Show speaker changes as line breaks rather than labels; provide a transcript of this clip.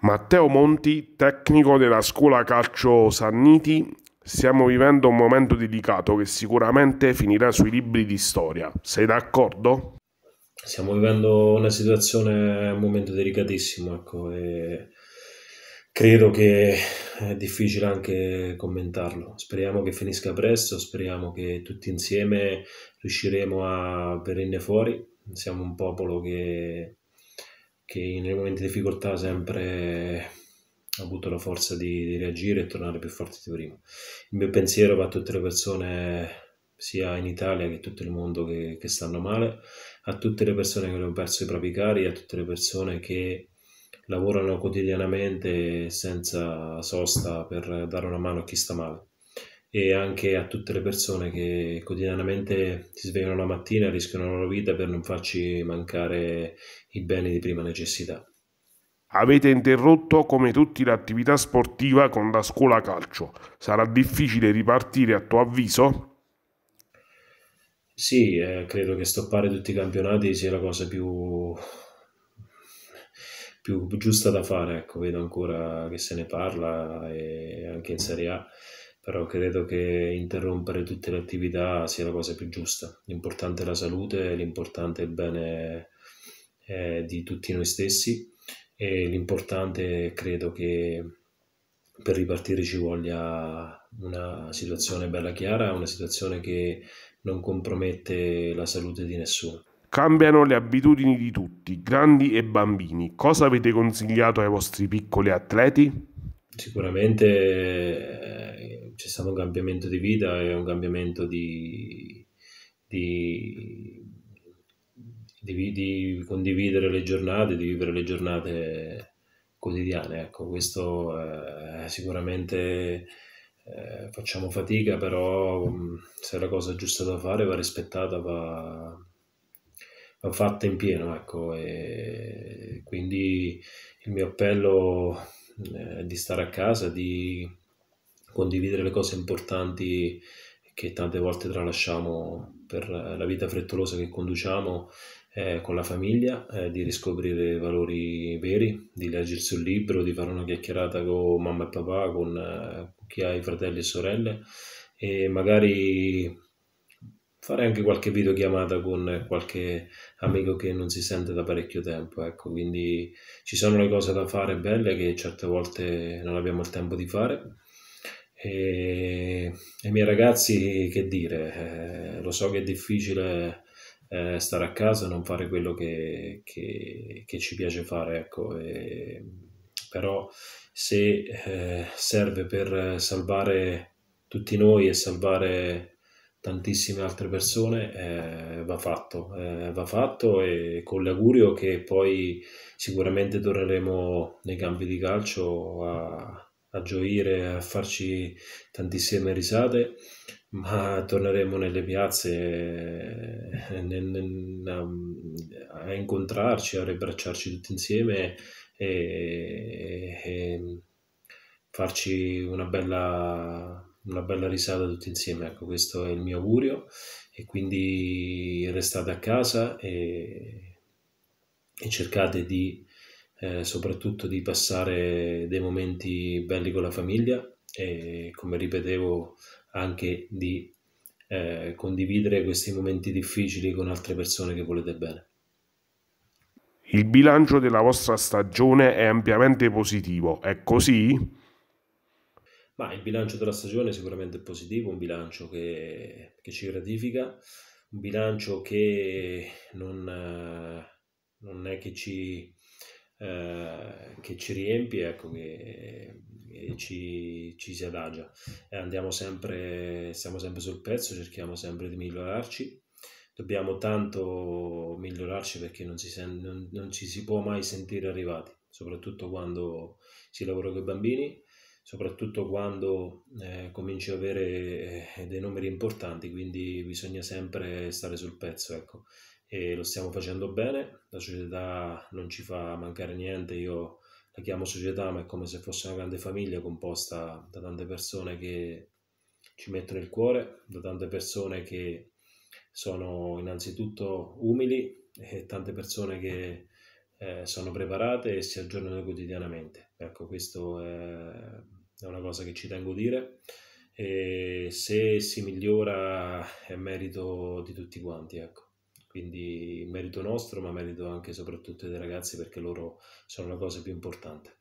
Matteo Monti, tecnico della scuola calcio Sanniti, stiamo vivendo un momento delicato che sicuramente finirà sui libri di storia. Sei d'accordo?
Stiamo vivendo una situazione, un momento delicatissimo, ecco, e credo che è difficile anche commentarlo. Speriamo che finisca presto, speriamo che tutti insieme riusciremo a venirne fuori. Siamo un popolo che che nei momenti di difficoltà ha sempre avuto la forza di, di, reagire e tornare più forte di prima. Il mio pensiero va a tutte le persone, sia in Italia che in tutto il mondo, che, che stanno male, a tutte le persone che hanno perso i propri cari, a tutte le persone che lavorano quotidianamente senza sosta per dare una mano a chi sta male e anche a tutte le persone che quotidianamente si svegliano la mattina
e rischiano la loro vita per non farci mancare i beni di prima necessità. Avete interrotto come tutti l'attività sportiva con la scuola calcio. Sarà difficile ripartire a tuo avviso? Sì, eh,
credo che stoppare tutti i campionati sia la cosa più, più giusta da fare. Ecco, vedo ancora che se ne parla anche in Serie A però credo che interrompere tutte le attività sia la cosa più giusta. L'importante è la salute, l'importante è il bene eh, di tutti noi stessi e l'importante credo che per ripartire ci voglia una situazione bella chiara, una situazione che non compromette la
salute di nessuno. Cambiano le abitudini di tutti, grandi e bambini. Cosa avete consigliato ai vostri piccoli atleti? Sicuramente
c'è stato un cambiamento di vita e un cambiamento di, di, di, di, condividere le giornate, di vivere le giornate quotidiane. Ecco, questo eh, sicuramente eh, facciamo fatica, però mm, se è la cosa giusta da fare va rispettata, va, va fatta in pieno. Ecco, quindi il mio appello eh, è di stare a casa, di condividere le cose importanti che tante volte tralasciamo per la vita frettolosa che conduciamo eh, con la famiglia, eh, di riscoprire valori veri, di leggersi un libro, di fare una chiacchierata con mamma e papà, con eh, chi ha i fratelli e sorelle e magari fare anche qualche videochiamata con qualche amico che non si sente da parecchio tempo, ecco, quindi ci sono le cose da fare belle che certe volte non abbiamo il tempo di fare e, i miei ragazzi che dire, eh, lo so che è difficile eh, stare a casa e non fare quello che, che, che ci piace fare, ecco, e, però se eh, serve per salvare tutti noi e salvare tantissime altre persone, eh, va fatto, eh, va fatto e con l'augurio che poi sicuramente torneremo nei campi di calcio a a gioire, a farci tantissime risate, ma torneremo nelle piazze eh, a incontrarci, a riabbracciarci tutti insieme e, e farci una bella, una bella risata tutti insieme. Ecco, questo è il mio augurio e quindi restate a casa e, e cercate di eh, soprattutto di passare dei momenti belli con la famiglia e come ripetevo anche di eh, condividere questi momenti difficili con altre persone che volete bene.
Il bilancio della vostra stagione è ampiamente positivo, è così?
Ma il bilancio della stagione è sicuramente positivo, un bilancio che, che ci gratifica, un bilancio che non, eh, non è che ci eh, che ci riempie ecco, che, che ci, ci, si adagia. E eh, andiamo sempre, siamo sempre sul pezzo, cerchiamo sempre di migliorarci. Dobbiamo tanto migliorarci perché non, si sen- non, non ci si può mai sentire arrivati, soprattutto quando si lavora con i bambini, soprattutto quando eh, cominci ad avere eh, dei numeri importanti, quindi bisogna sempre stare sul pezzo. Ecco e lo stiamo facendo bene, la società non ci fa mancare niente, io la chiamo società ma è come se fosse una grande famiglia composta da tante persone che ci mettono il cuore, da tante persone che sono innanzitutto umili e tante persone che eh, sono preparate e si aggiornano quotidianamente. Ecco, questo è una cosa che ci tengo a dire e se si migliora è merito di tutti quanti, ecco. Quindi merito nostro, ma merito anche e soprattutto dei ragazzi perché loro sono la cosa
più importante.